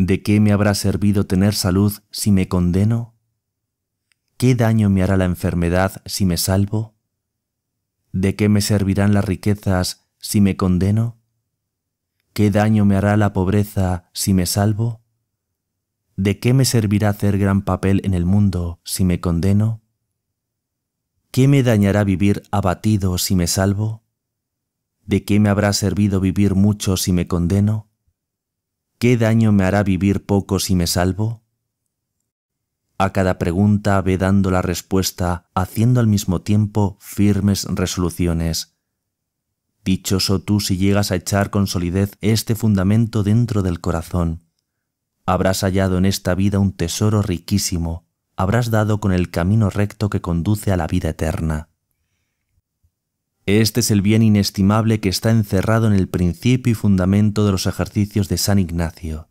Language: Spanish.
¿De qué me habrá servido tener salud si me condeno? ¿Qué daño me hará la enfermedad si me salvo? ¿De qué me servirán las riquezas si me condeno? ¿Qué daño me hará la pobreza si me salvo? ¿De qué me servirá hacer gran papel en el mundo si me condeno? ¿Qué me dañará vivir abatido si me salvo? ¿De qué me habrá servido vivir mucho si me condeno? ¿qué daño me hará vivir poco si me salvo? A cada pregunta ve dando la respuesta, haciendo al mismo tiempo firmes resoluciones. Dichoso tú si llegas a echar con solidez este fundamento dentro del corazón. Habrás hallado en esta vida un tesoro riquísimo, habrás dado con el camino recto que conduce a la vida eterna. Este es el bien inestimable que está encerrado en el principio y fundamento de los ejercicios de San Ignacio.